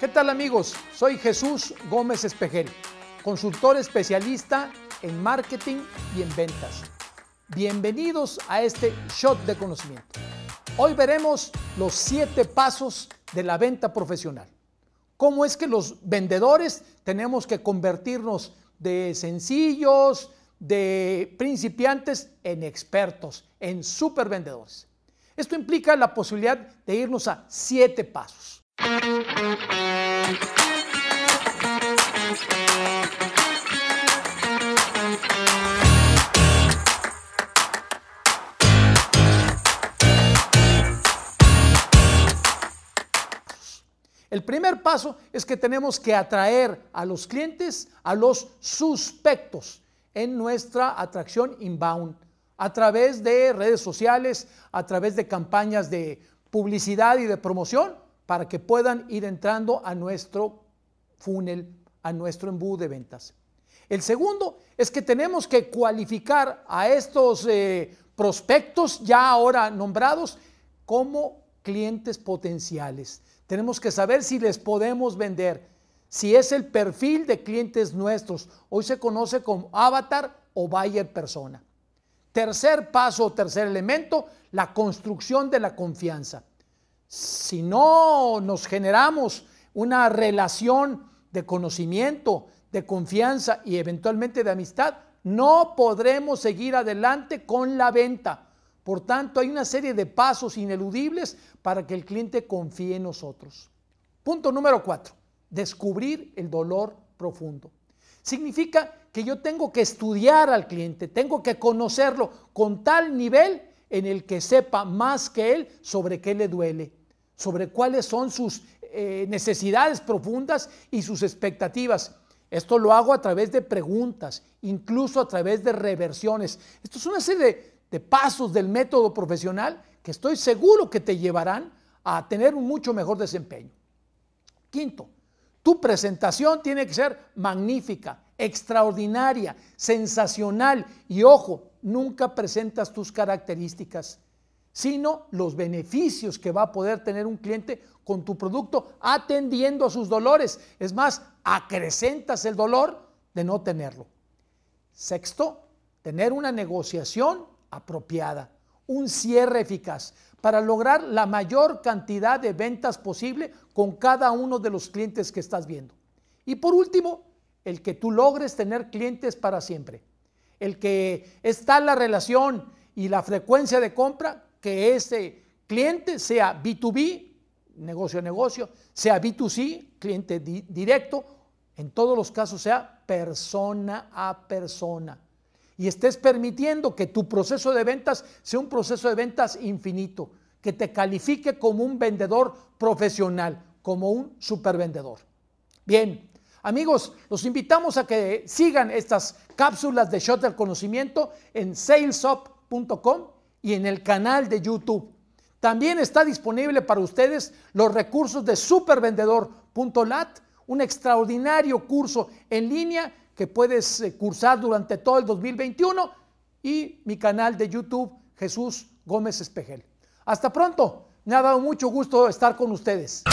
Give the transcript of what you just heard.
¿Qué tal amigos? Soy Jesús Gómez Espejel, consultor especialista en marketing y en ventas. Bienvenidos a este Shot de Conocimiento. Hoy veremos los siete pasos de la venta profesional. ¿Cómo es que los vendedores tenemos que convertirnos de sencillos, de principiantes en expertos, en supervendedores. Esto implica la posibilidad de irnos a siete pasos. El primer paso es que tenemos que atraer a los clientes a los suspectos en nuestra atracción inbound a través de redes sociales, a través de campañas de publicidad y de promoción para que puedan ir entrando a nuestro funnel, a nuestro embudo de ventas. El segundo es que tenemos que cualificar a estos eh, prospectos ya ahora nombrados como clientes potenciales. Tenemos que saber si les podemos vender, si es el perfil de clientes nuestros. Hoy se conoce como avatar o buyer persona. Tercer paso, tercer elemento, la construcción de la confianza si no nos generamos una relación de conocimiento, de confianza y eventualmente de amistad, no podremos seguir adelante con la venta. Por tanto, hay una serie de pasos ineludibles para que el cliente confíe en nosotros. Punto número cuatro, descubrir el dolor profundo. Significa que yo tengo que estudiar al cliente, tengo que conocerlo con tal nivel en el que sepa más que él sobre qué le duele sobre cuáles son sus eh, necesidades profundas y sus expectativas. Esto lo hago a través de preguntas, incluso a través de reversiones. Esto es una serie de, de pasos del método profesional que estoy seguro que te llevarán a tener un mucho mejor desempeño. Quinto, tu presentación tiene que ser magnífica, extraordinaria, sensacional y ojo, nunca presentas tus características sino los beneficios que va a poder tener un cliente con tu producto atendiendo a sus dolores. Es más, acrecentas el dolor de no tenerlo. Sexto, tener una negociación apropiada, un cierre eficaz para lograr la mayor cantidad de ventas posible con cada uno de los clientes que estás viendo. Y por último, el que tú logres tener clientes para siempre. El que está la relación y la frecuencia de compra que ese cliente sea B2B, negocio a negocio, sea B2C, cliente directo, en todos los casos sea persona a persona. Y estés permitiendo que tu proceso de ventas sea un proceso de ventas infinito, que te califique como un vendedor profesional, como un supervendedor. Bien, amigos, los invitamos a que sigan estas cápsulas de Shot del Conocimiento en salesop.com y en el canal de YouTube. También está disponible para ustedes los recursos de supervendedor.lat, un extraordinario curso en línea que puedes eh, cursar durante todo el 2021 y mi canal de YouTube Jesús Gómez Espejel. Hasta pronto. Me ha dado mucho gusto estar con ustedes.